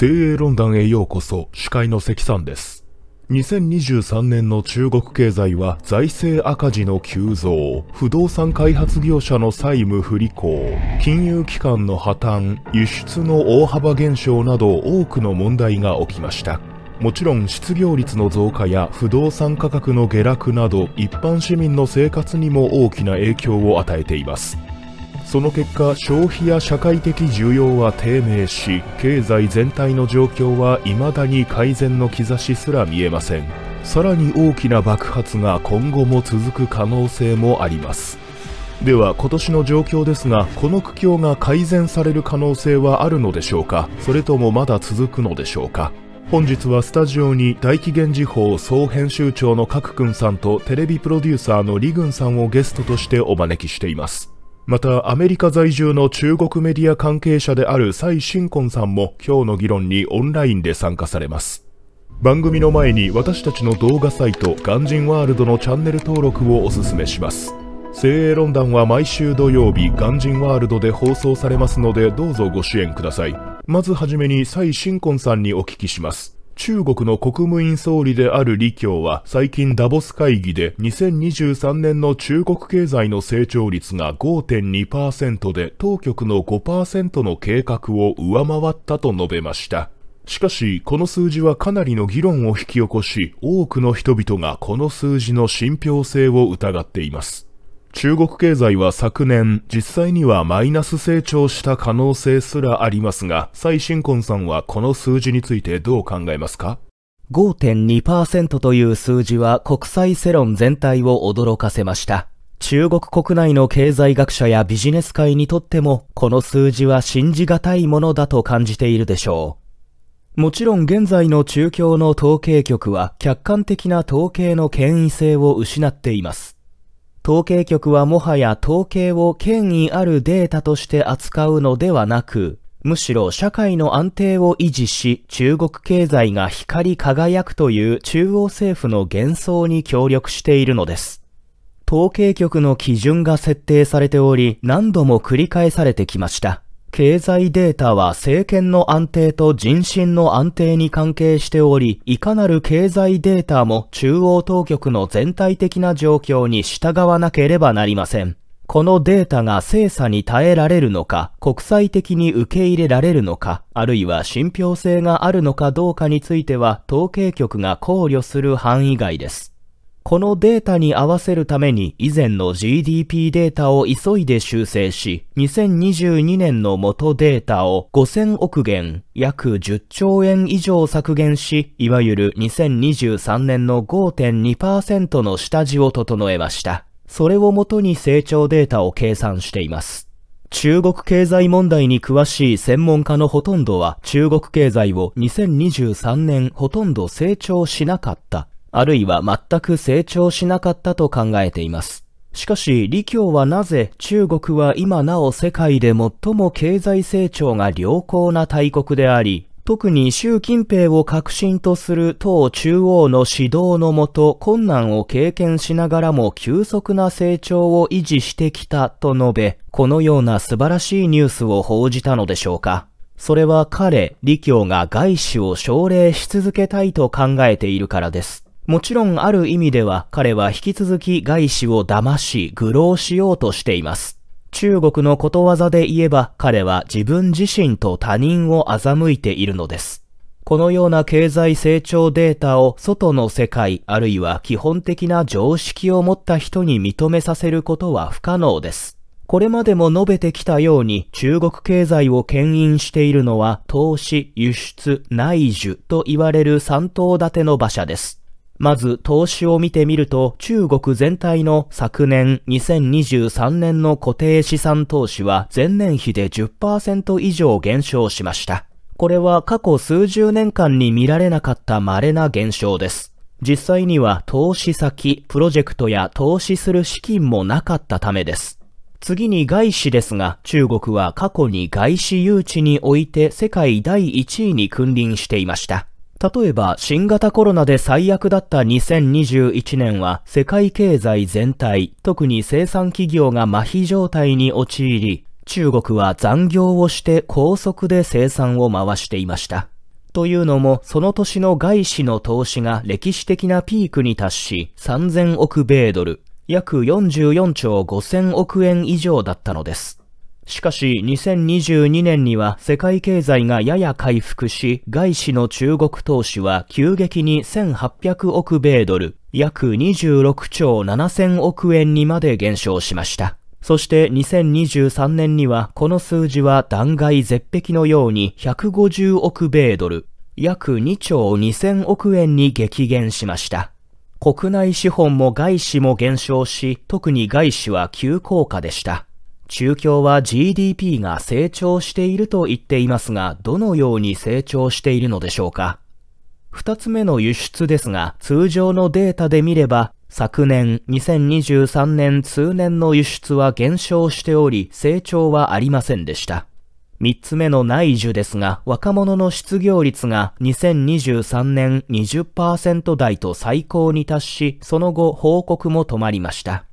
精鋭論壇へようこそ司会の関さんです2023年の中国経済は財政赤字の急増不動産開発業者の債務不履行金融機関の破綻輸出の大幅減少など多くの問題が起きましたもちろん失業率の増加や不動産価格の下落など一般市民の生活にも大きな影響を与えていますその結果消費や社会的需要は低迷し経済全体の状況は未だに改善の兆しすら見えませんさらに大きな爆発が今後も続く可能性もありますでは今年の状況ですがこの苦境が改善される可能性はあるのでしょうかそれともまだ続くのでしょうか本日はスタジオに大紀元時報総編集長の角くんさんとテレビプロデューサーの李ンさんをゲストとしてお招きしていますまた、アメリカ在住の中国メディア関係者である蔡新婚さんも今日の議論にオンラインで参加されます。番組の前に私たちの動画サイト、ガンジンワールドのチャンネル登録をお勧めします。精鋭論壇は毎週土曜日、ガンジンワールドで放送されますので、どうぞご支援ください。まずはじめに蔡新婚さんにお聞きします。中国の国務院総理である李強は最近ダボス会議で2023年の中国経済の成長率が5.2%で当局の5%の計画を上回ったと述べました。しかし、この数字はかなりの議論を引き起こし、多くの人々がこの数字の信憑性を疑っています。中国経済は昨年、実際にはマイナス成長した可能性すらありますが、蔡新婚さんはこの数字についてどう考えますか5.2%という数字は国際世論全体を驚かせました。中国国内の経済学者やビジネス界にとっても、この数字は信じがたいものだと感じているでしょう。もちろん現在の中共の統計局は客観的な統計の権威性を失っています。統計局はもはや統計を権威あるデータとして扱うのではなく、むしろ社会の安定を維持し、中国経済が光り輝くという中央政府の幻想に協力しているのです。統計局の基準が設定されており、何度も繰り返されてきました。経済データは政権の安定と人心の安定に関係しており、いかなる経済データも中央当局の全体的な状況に従わなければなりません。このデータが精査に耐えられるのか、国際的に受け入れられるのか、あるいは信憑性があるのかどうかについては、統計局が考慮する範囲外です。このデータに合わせるために以前の GDP データを急いで修正し、2022年の元データを5000億元、約10兆円以上削減し、いわゆる2023年の5.2%の下地を整えました。それをもとに成長データを計算しています。中国経済問題に詳しい専門家のほとんどは中国経済を2023年ほとんど成長しなかったあるいは全く成長しなかったと考えています。しかし、李強はなぜ中国は今なお世界で最も経済成長が良好な大国であり、特に習近平を核心とする党中央の指導のもと困難を経験しながらも急速な成長を維持してきたと述べ、このような素晴らしいニュースを報じたのでしょうか。それは彼、李強が外資を奨励し続けたいと考えているからです。もちろんある意味では彼は引き続き外資を騙し、愚弄しようとしています。中国のことわざで言えば彼は自分自身と他人を欺いているのです。このような経済成長データを外の世界あるいは基本的な常識を持った人に認めさせることは不可能です。これまでも述べてきたように中国経済を牽引しているのは投資、輸出、内需と言われる三等立ての馬車です。まず投資を見てみると中国全体の昨年2023年の固定資産投資は前年比で10%以上減少しました。これは過去数十年間に見られなかった稀な現象です。実際には投資先、プロジェクトや投資する資金もなかったためです。次に外資ですが、中国は過去に外資誘致において世界第1位に君臨していました。例えば新型コロナで最悪だった2021年は世界経済全体、特に生産企業が麻痺状態に陥り、中国は残業をして高速で生産を回していました。というのも、その年の外資の投資が歴史的なピークに達し、3000億米ドル、約44兆5000億円以上だったのです。しかし2022年には世界経済がやや回復し、外資の中国投資は急激に1800億米ドル、約26兆7000億円にまで減少しました。そして2023年にはこの数字は断崖絶壁のように150億米ドル、約2兆2000億円に激減しました。国内資本も外資も減少し、特に外資は急降下でした。中共は GDP が成長していると言っていますが、どのように成長しているのでしょうか二つ目の輸出ですが、通常のデータで見れば、昨年2023年通年の輸出は減少しており、成長はありませんでした。三つ目の内需ですが、若者の失業率が2023年20%台と最高に達し、その後報告も止まりました。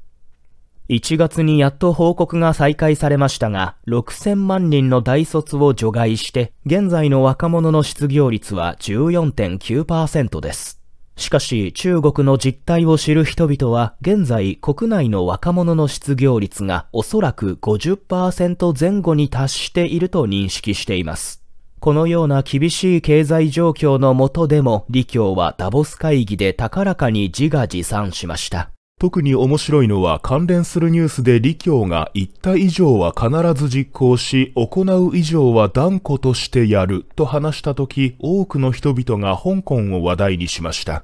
1月にやっと報告が再開されましたが、6000万人の大卒を除外して、現在の若者の失業率は14.9%です。しかし、中国の実態を知る人々は、現在国内の若者の失業率がおそらく50%前後に達していると認識しています。このような厳しい経済状況のもとでも、李強はダボス会議で高らかに自画自賛しました。特に面白いのは関連するニュースで李強が言った以上は必ず実行し、行う以上は断固としてやると話した時、多くの人々が香港を話題にしました。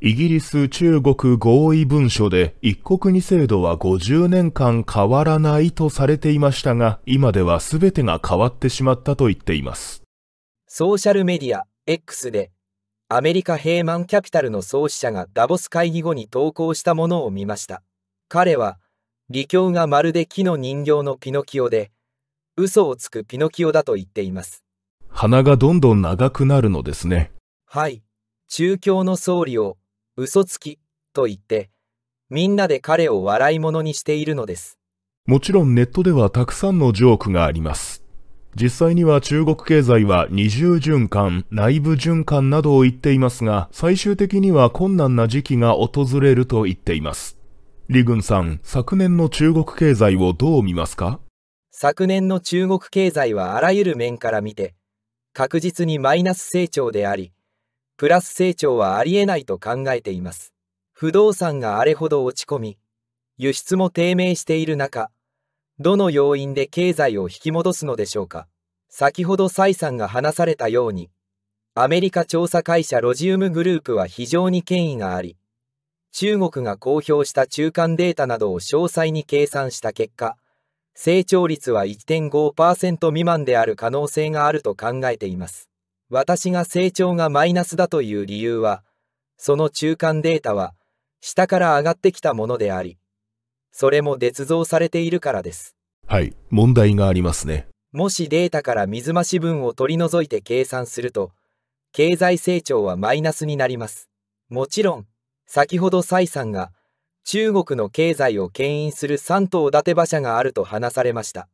イギリス中国合意文書で一国二制度は50年間変わらないとされていましたが、今では全てが変わってしまったと言っています。ソーシャルメディア X でアメリカヘイマンキャピタルの創始者がダボス会議後に投稿したものを見ました。彼は、李教がまるで木の人形のピノキオで、嘘をつくピノキオだと言っています。鼻がどんどん長くなるのですね。はい。中共の総理を、嘘つき、と言って、みんなで彼を笑い者にしているのです。もちろんネットではたくさんのジョークがあります。実際には中国経済は二重循環、内部循環などを言っていますが、最終的には困難な時期が訪れると言っています。李軍さん、昨年の中国経済をどう見ますか昨年の中国経済はあらゆる面から見て、確実にマイナス成長であり、プラス成長はありえないと考えています。不動産があれほど落ち込み、輸出も低迷している中、どの要因で経済を引き戻すのでしょうか。先ほど蔡さんが話されたように、アメリカ調査会社ロジウムグループは非常に権威があり、中国が公表した中間データなどを詳細に計算した結果、成長率は1.5%未満である可能性があると考えています。私が成長がマイナスだという理由は、その中間データは、下から上がってきたものであり、それも捏造されているからです。はい、問題がありますね。もしデータから水増し分を取り除いて計算すると、経済成長はマイナスになります。もちろん、先ほど蔡さんが、中国の経済を牽引する3党立て馬車があると話されました。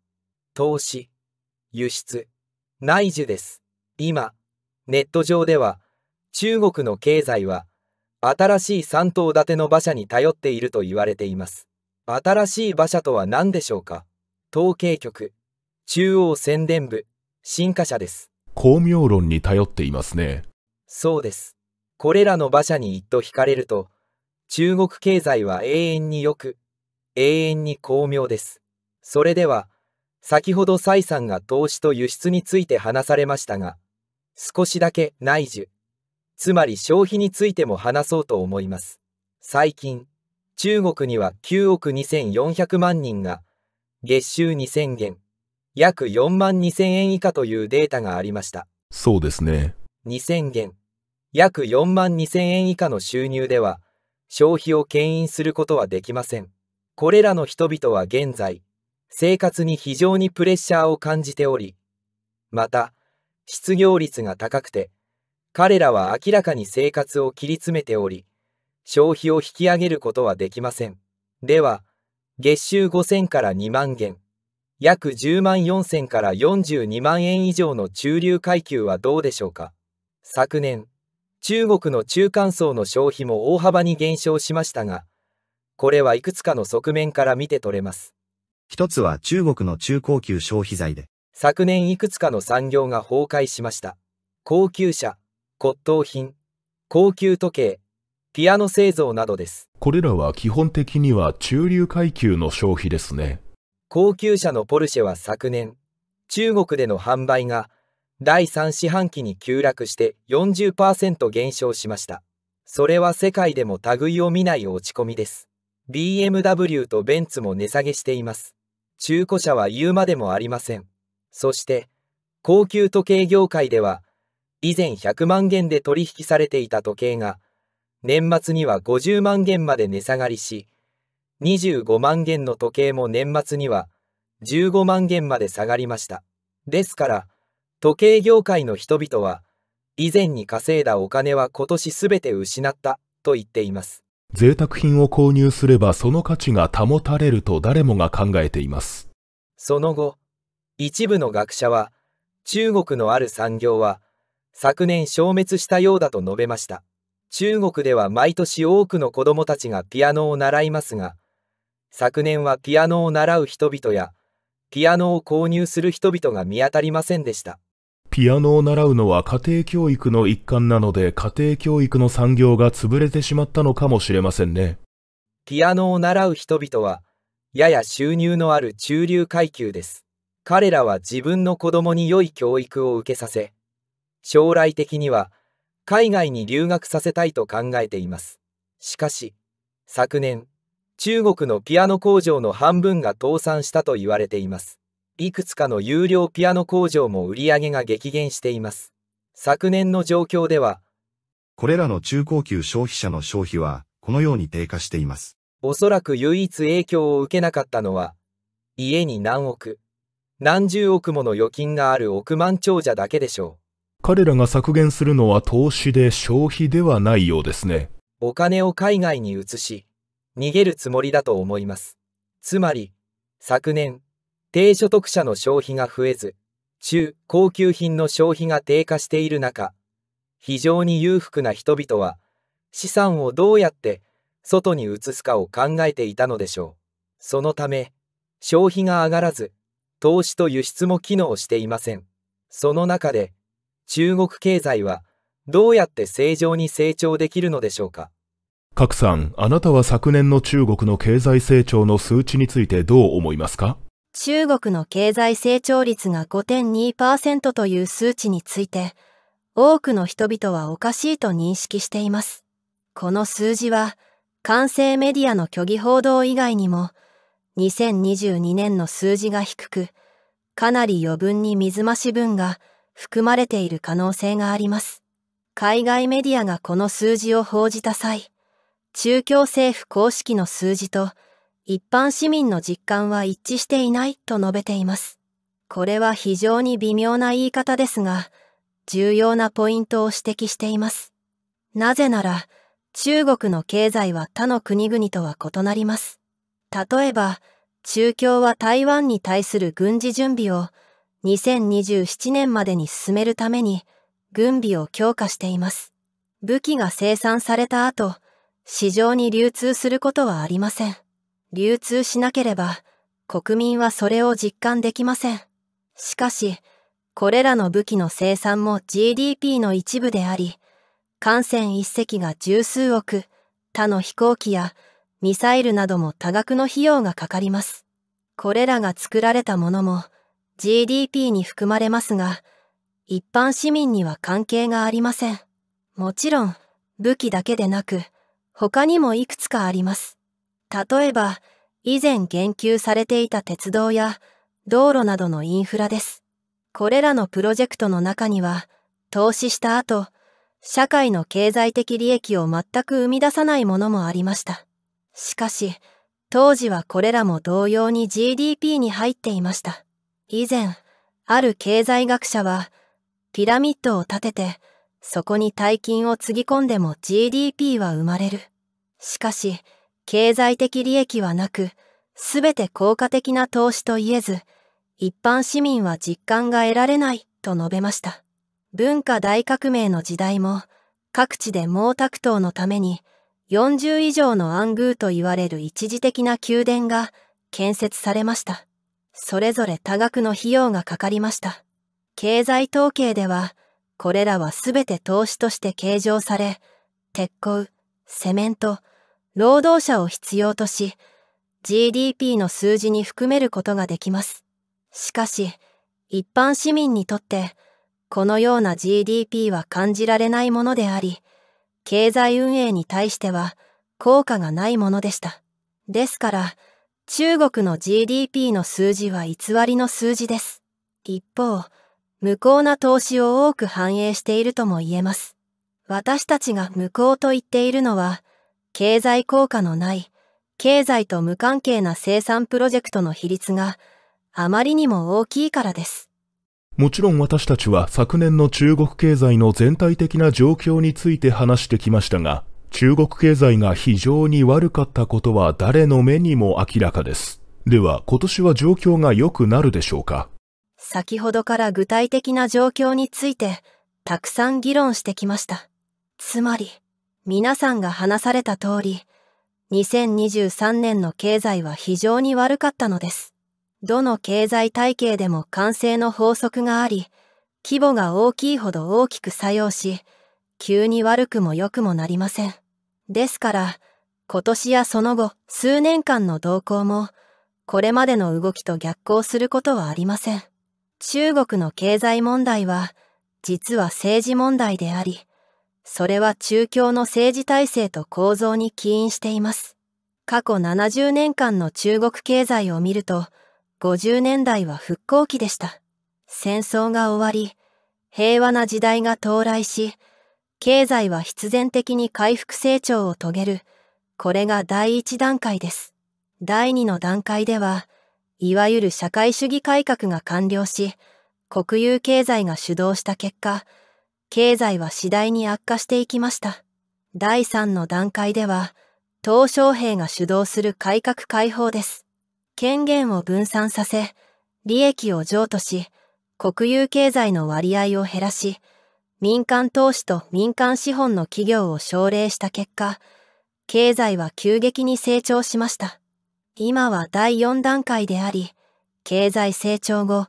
投資、輸出、内需です。今、ネット上では、中国の経済は、新しい3党立ての馬車に頼っていると言われています。新しい馬車とは何でしょうか統計局、中央宣伝部、新華社です。巧妙論に頼っていますね。そうです。これらの馬車に一途惹かれると、中国経済は永遠によく、永遠に巧妙です。それでは、先ほど蔡さんが投資と輸出について話されましたが、少しだけ内需、つまり消費についても話そうと思います。最近、中国には9億2400万人が、月収2000元、約4万2000円以下というデータがありました。そうですね。2000元、約4万2000円以下の収入では、消費を牽引することはできません。これらの人々は現在、生活に非常にプレッシャーを感じており、また、失業率が高くて、彼らは明らかに生活を切り詰めており、消費を引き上げることはできません。では、月収5000から2万元、約10万4000から42万円以上の中流階級はどうでしょうか。昨年、中国の中間層の消費も大幅に減少しましたが、これはいくつかの側面から見て取れます。一つは中国の中高級消費財で。昨年いくつかの産業が崩壊しました。高級車、骨董品、高級時計、ピアノ製造などです。これらは基本的には中流階級の消費ですね。高級車のポルシェは昨年、中国での販売が第3四半期に急落して40%減少しました。それは世界でも類を見ない落ち込みです。BMW とベンツも値下げしています。中古車は言うまでもありません。そして、高級時計業界では、以前100万元で取引されていた時計が、年末には50万元まで値下がりし、25万元の時計も年末には15万元まで下がりました。ですから、時計業界の人々は、以前に稼いだお金は今年すべて失ったと言っています。贅沢品を購入すればその価値が保たれると誰もが考えています。その後、一部の学者は、中国のある産業は、昨年消滅したようだと述べました。中国では毎年多くの子どもたちがピアノを習いますが、昨年はピアノを習う人々や、ピアノを購入する人々が見当たりませんでした。ピアノを習うのは家庭教育の一環なので、家庭教育の産業が潰れてしまったのかもしれませんね。ピアノを習う人々は、やや収入のある中流階級です。彼らは自分の子供に良い教育を受けさせ、将来的には、海外に留学させたいと考えています。しかし、昨年、中国のピアノ工場の半分が倒産したと言われています。いくつかの有料ピアノ工場も売り上げが激減しています。昨年の状況では、これらの中高級消費者の消費は、このように低下しています。おそらく唯一影響を受けなかったのは、家に何億、何十億もの預金がある億万長者だけでしょう。彼らが削減するのは投資で消費ではないようですね。お金を海外に移し、逃げるつもりだと思います。つまり、昨年、低所得者の消費が増えず、中高級品の消費が低下している中、非常に裕福な人々は、資産をどうやって外に移すかを考えていたのでしょう。そのため、消費が上がらず、投資と輸出も機能していません。その中で、中国経済はどうやって正常に成長できるのでしょうか郭さん、あなたは昨年の中国の経済成長の数値についてどう思いますか中国の経済成長率が5.2%という数値について、多くの人々はおかしいと認識しています。この数字は、完成メディアの虚偽報道以外にも、2022年の数字が低く、かなり余分に水増し分が含まれている可能性があります。海外メディアがこの数字を報じた際、中共政府公式の数字と一般市民の実感は一致していないと述べています。これは非常に微妙な言い方ですが、重要なポイントを指摘しています。なぜなら、中国の経済は他の国々とは異なります。例えば、中共は台湾に対する軍事準備を2027年までに進めるために軍備を強化しています。武器が生産された後、市場に流通することはありません。流通しなければ国民はそれを実感できません。しかし、これらの武器の生産も GDP の一部であり、艦船一隻が十数億、他の飛行機やミサイルなども多額の費用がかかります。これらが作られたものも、GDP に含まれますが、一般市民には関係がありません。もちろん、武器だけでなく、他にもいくつかあります。例えば、以前言及されていた鉄道や道路などのインフラです。これらのプロジェクトの中には、投資した後、社会の経済的利益を全く生み出さないものもありました。しかし、当時はこれらも同様に GDP に入っていました。以前、ある経済学者は、ピラミッドを建てて、そこに大金をつぎ込んでも GDP は生まれる。しかし、経済的利益はなく、すべて効果的な投資と言えず、一般市民は実感が得られないと述べました。文化大革命の時代も、各地で毛沢東のために、40以上の暗宮と言われる一時的な宮殿が建設されました。それぞれ多額の費用がかかりました。経済統計では、これらはすべて投資として計上され、鉄鋼、セメント、労働者を必要とし、GDP の数字に含めることができます。しかし、一般市民にとって、このような GDP は感じられないものであり、経済運営に対しては効果がないものでした。ですから、中国の GDP の数字は偽りの数字です。一方、無効な投資を多く反映しているとも言えます。私たちが無効と言っているのは、経済効果のない、経済と無関係な生産プロジェクトの比率があまりにも大きいからです。もちろん私たちは昨年の中国経済の全体的な状況について話してきましたが、中国経済が非常に悪かったことは誰の目にも明らかです。では今年は状況が良くなるでしょうか先ほどから具体的な状況についてたくさん議論してきました。つまり皆さんが話された通り2023年の経済は非常に悪かったのです。どの経済体系でも完成の法則があり規模が大きいほど大きく作用し急に悪くも良くもなりません。ですから、今年やその後数年間の動向も、これまでの動きと逆行することはありません。中国の経済問題は、実は政治問題であり、それは中共の政治体制と構造に起因しています。過去70年間の中国経済を見ると、50年代は復興期でした。戦争が終わり、平和な時代が到来し、経済は必然的に回復成長を遂げる。これが第一段階です。第二の段階では、いわゆる社会主義改革が完了し、国有経済が主導した結果、経済は次第に悪化していきました。第三の段階では、鄧小平が主導する改革開放です。権限を分散させ、利益を譲渡し、国有経済の割合を減らし、民間投資と民間資本の企業を奨励した結果、経済は急激に成長しました。今は第4段階であり、経済成長後、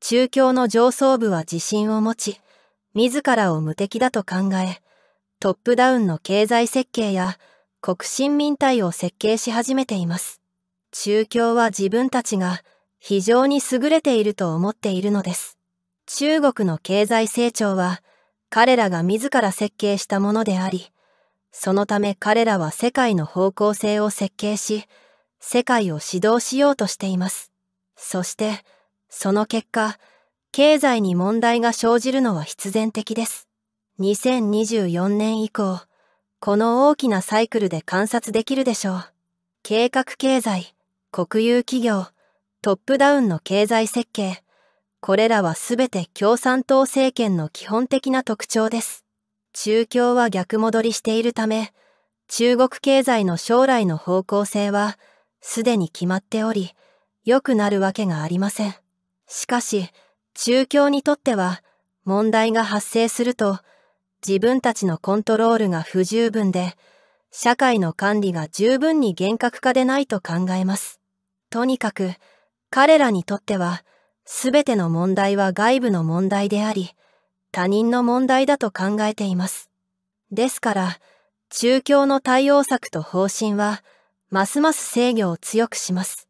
中共の上層部は自信を持ち、自らを無敵だと考え、トップダウンの経済設計や国新民体を設計し始めています。中共は自分たちが非常に優れていると思っているのです。中国の経済成長は彼らが自ら設計したものであり、そのため彼らは世界の方向性を設計し、世界を指導しようとしています。そして、その結果、経済に問題が生じるのは必然的です。2024年以降、この大きなサイクルで観察できるでしょう。計画経済、国有企業、トップダウンの経済設計、これらはすべて共産党政権の基本的な特徴です。中共は逆戻りしているため、中国経済の将来の方向性は、すでに決まっており、良くなるわけがありません。しかし、中共にとっては、問題が発生すると、自分たちのコントロールが不十分で、社会の管理が十分に厳格化でないと考えます。とにかく、彼らにとっては、すべての問題は外部の問題であり、他人の問題だと考えています。ですから、中共の対応策と方針は、ますます制御を強くします。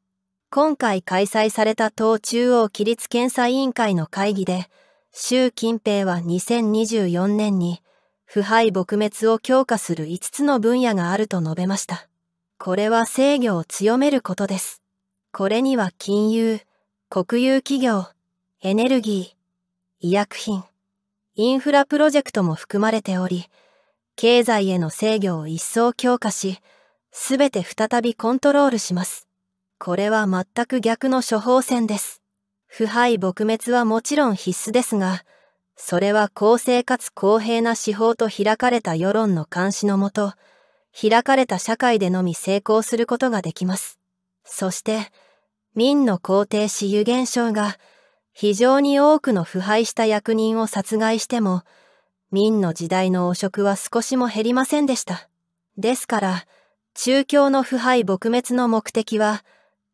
今回開催された党中央規律検査委員会の会議で、習近平は2024年に、腐敗撲滅を強化する5つの分野があると述べました。これは制御を強めることです。これには金融、国有企業、エネルギー、医薬品、インフラプロジェクトも含まれており、経済への制御を一層強化し、すべて再びコントロールします。これは全く逆の処方箋です。腐敗撲滅はもちろん必須ですが、それは公正かつ公平な司法と開かれた世論の監視のもと、開かれた社会でのみ成功することができます。そして、明の皇帝私有現象が非常に多くの腐敗した役人を殺害しても、明の時代の汚職は少しも減りませんでした。ですから、中共の腐敗撲滅の目的は、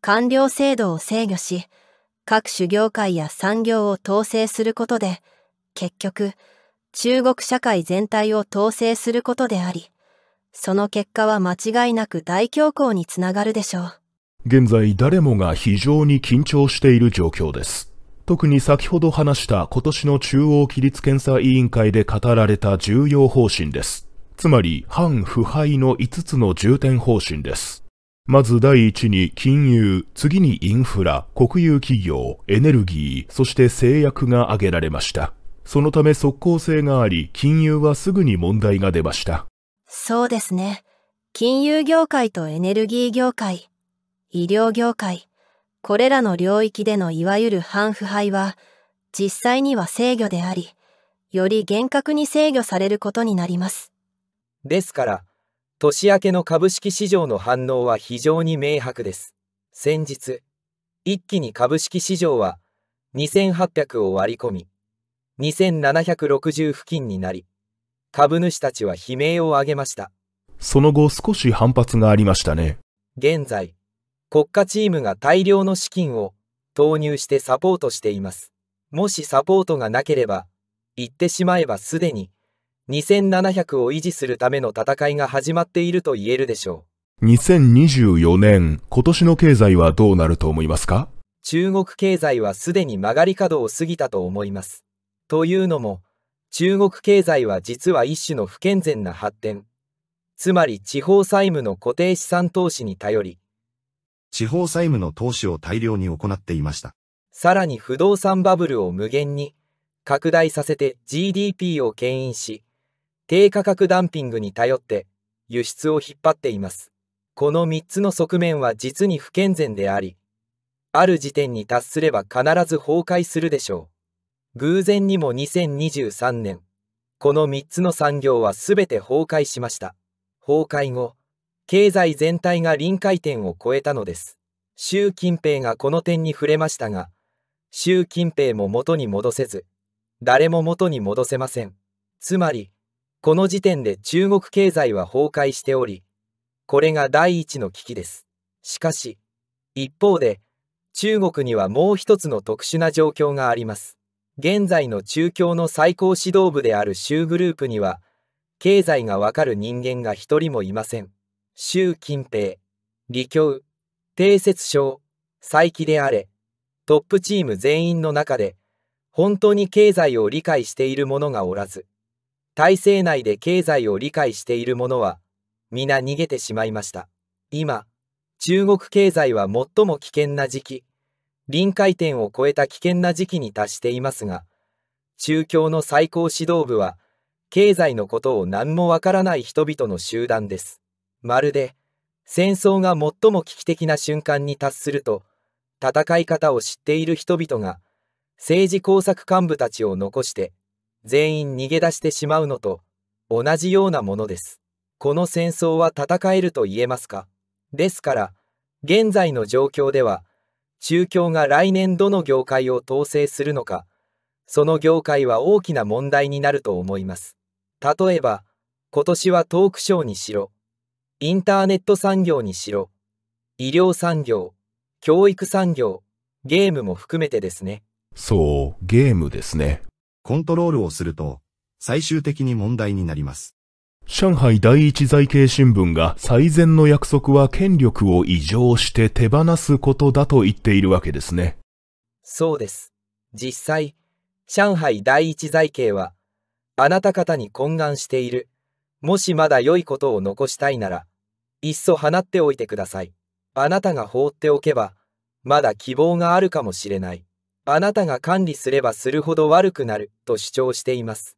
官僚制度を制御し、各種業界や産業を統制することで、結局、中国社会全体を統制することであり、その結果は間違いなく大恐慌につながるでしょう。現在誰もが非常に緊張している状況です。特に先ほど話した今年の中央規律検査委員会で語られた重要方針です。つまり、反腐敗の5つの重点方針です。まず第一に金融、次にインフラ、国有企業、エネルギー、そして製薬が挙げられました。そのため即効性があり、金融はすぐに問題が出ました。そうですね。金融業界とエネルギー業界、医療業界、これらの領域でのいわゆる反腐敗は、実際には制御であり、より厳格に制御されることになります。ですから、年明けの株式市場の反応は非常に明白です。先日、一気に株式市場は2800を割り込み、2760付近になり、株主たちは悲鳴を上げました。その後少し反発がありましたね。現在、国家チームが大量の資金を投入してサポートしています。もしサポートがなければ、言ってしまえばすでに2700を維持するための戦いが始まっていると言えるでしょう。2024年、今年の経済はどうなると思いますか中国経済はすでに曲がり角を過ぎたと思います。というのも、中国経済は実は一種の不健全な発展。つまり地方債務の固定資産投資に頼り、地方債務の投資を大量に行っていました。さらに不動産バブルを無限に拡大させて GDP を牽引し、低価格ダンピングに頼って輸出を引っ張っています。この3つの側面は実に不健全であり、ある時点に達すれば必ず崩壊するでしょう。偶然にも2023年、この3つの産業は全て崩壊しました。崩壊後、経済全体が臨界点を超えたのです。習近平がこの点に触れましたが、習近平も元に戻せず、誰も元に戻せません。つまり、この時点で中国経済は崩壊しており、これが第一の危機です。しかし、一方で、中国にはもう一つの特殊な状況があります。現在の中共の最高指導部である州グループには、経済がわかる人間が一人もいません。習近平、李強、定節省、再起であれ、トップチーム全員の中で、本当に経済を理解している者がおらず、体制内で経済を理解している者は、皆逃げてしまいました。今、中国経済は最も危険な時期、臨界点を超えた危険な時期に達していますが、中共の最高指導部は、経済のことを何もわからない人々の集団です。まるで戦争が最も危機的な瞬間に達すると戦い方を知っている人々が政治工作幹部たちを残して全員逃げ出してしまうのと同じようなものです。この戦争は戦えると言えますかですから現在の状況では中共が来年どの業界を統制するのかその業界は大きな問題になると思います。例えば今年はトークショーにしろインターネット産業にしろ、医療産業、教育産業、ゲームも含めてですね。そう、ゲームですね。コントロールをすると、最終的に問題になります。上海第一財経新聞が最善の約束は権力を異常して手放すことだと言っているわけですね。そうです。実際、上海第一財経は、あなた方に懇願しているもしまだ良いことを残したいなら、いっそ放っておいてください。あなたが放っておけば、まだ希望があるかもしれない。あなたが管理すればするほど悪くなると主張しています。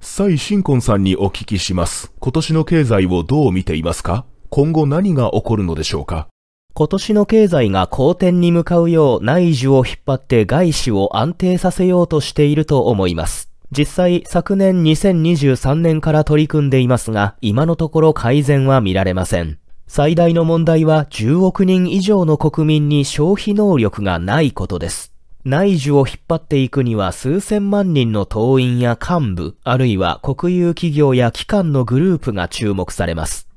蔡新婚さんにお聞きします。今年の経済をどう見ていますか今後何が起こるのでしょうか今年の経済が好転に向かうよう内需を引っ張って外資を安定させようとしていると思います。実際昨年2023年から取り組んでいますが、今のところ改善は見られません。最大の問題は10億人以上の国民に消費能力がないことです。内需を引っ張っていくには数千万人の党員や幹部、あるいは国有企業や機関のグループが注目されます。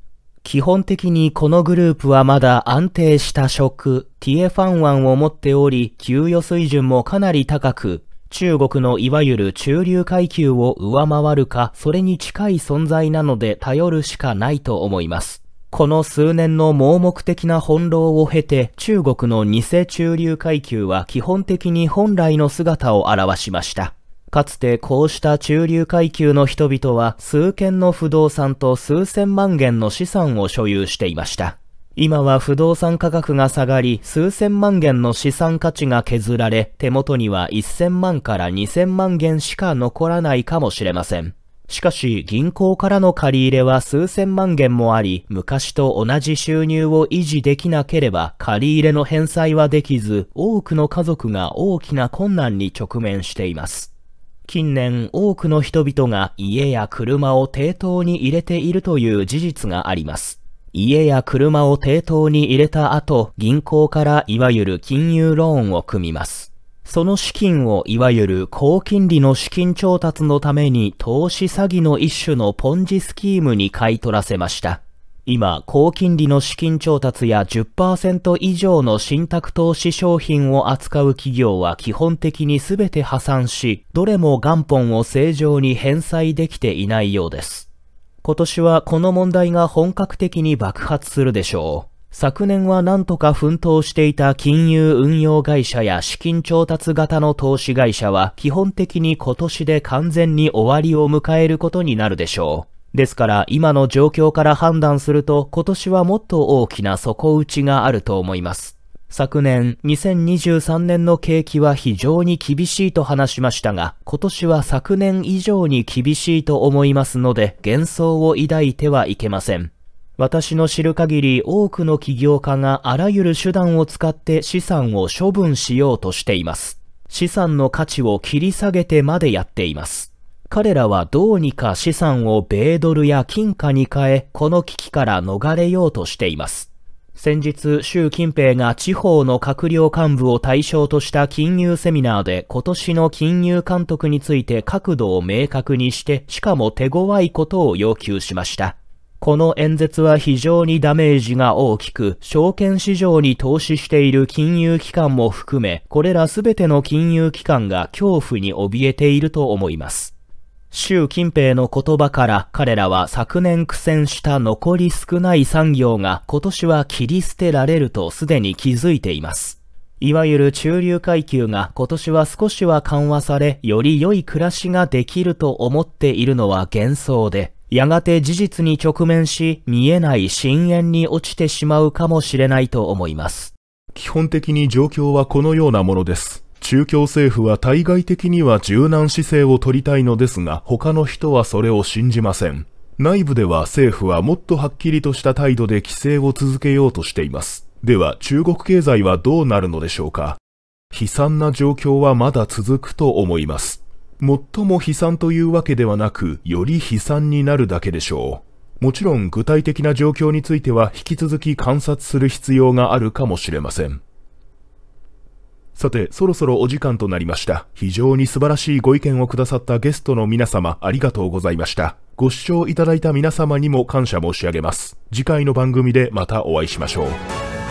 基本的にこのグループはまだ安定した職、ティエファンワンを持っており、給与水準もかなり高く、中国のいわゆる中流階級を上回るか、それに近い存在なので頼るしかないと思います。この数年の盲目的な翻弄を経て、中国の偽中流階級は基本的に本来の姿を表しました。かつてこうした中流階級の人々は数件の不動産と数千万元の資産を所有していました。今は不動産価格が下がり、数千万元の資産価値が削られ、手元には1000万から2000万元しか残らないかもしれません。しかし、銀行からの借り入れは数千万元もあり、昔と同じ収入を維持できなければ、借り入れの返済はできず、多くの家族が大きな困難に直面しています。近年多くの人々が家や車を抵当に入れているという事実があります。家や車を抵当に入れた後、銀行からいわゆる金融ローンを組みます。その資金をいわゆる高金利の資金調達のために投資詐欺の一種のポンジスキームに買い取らせました。今、高金利の資金調達や10%以上の信託投資商品を扱う企業は基本的に全て破産し、どれも元本を正常に返済できていないようです。今年はこの問題が本格的に爆発するでしょう。昨年は何とか奮闘していた金融運用会社や資金調達型の投資会社は基本的に今年で完全に終わりを迎えることになるでしょう。ですから今の状況から判断すると今年はもっと大きな底打ちがあると思います。昨年2023年の景気は非常に厳しいと話しましたが、今年は昨年以上に厳しいと思いますので、幻想を抱いてはいけません。私の知る限り多くの起業家があらゆる手段を使って資産を処分しようとしています。資産の価値を切り下げてまでやっています。彼らはどうにか資産を米ドルや金貨に変え、この危機から逃れようとしています。先日、習近平が地方の閣僚幹部を対象とした金融セミナーで今年の金融監督について角度を明確にして、しかも手強いことを要求しました。この演説は非常にダメージが大きく、証券市場に投資している金融機関も含め、これらすべての金融機関が恐怖に怯えていると思います。習近平の言葉から彼らは昨年苦戦した残り少ない産業が今年は切り捨てられるとすでに気づいています。いわゆる中流階級が今年は少しは緩和され、より良い暮らしができると思っているのは幻想で、やがて事実に直面し、見えない深淵に落ちてしまうかもしれないと思います。基本的に状況はこのようなものです。中共政府は対外的には柔軟姿勢を取りたいのですが、他の人はそれを信じません。内部では政府はもっとはっきりとした態度で規制を続けようとしています。では中国経済はどうなるのでしょうか悲惨な状況はまだ続くと思います。最も悲惨というわけではなく、より悲惨になるだけでしょう。もちろん具体的な状況については引き続き観察する必要があるかもしれません。さて、そろそろお時間となりました。非常に素晴らしいご意見をくださったゲストの皆様、ありがとうございました。ご視聴いただいた皆様にも感謝申し上げます。次回の番組でまたお会いしましょう。